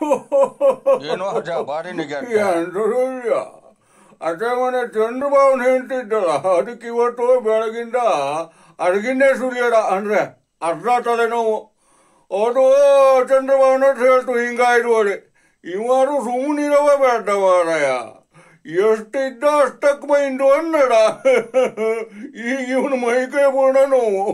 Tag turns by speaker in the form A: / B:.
A: ಏನೋ ಅಜ್ಜ ನಿಜ ಅದೇ ಮನೆ ಚಂದ್ರಬಾಬನ ಹೇಳ್ತಿದ್ದಲ್ಲ ಅದಕ್ಕೆ ಇವತ್ತು ಬೆಳಗಿಂದ ಅಡಗಿಂದೇ ಸುಳಿಯಡ ಅಂದ್ರೆ ಅರ್ಧ ತಲೆನೋವು ಅದು ಚಂದ್ರಬಾಬನ ಹೇಳ್ತು ಹಿಂಗಾಯ್ತು ಅಡಿ ಇವರು ಸುಮ್ಮನಿರವ ಬೇಡವಾರಯ್ಯ ಎಷ್ಟಿದ್ದ ಅಷ್ಟಕ್ಕೆ ಮೈಂದು ಅನ್ನಡ ಈಗ ಇವನು ಮೈಕೈ ಬೋಣ ನೋವು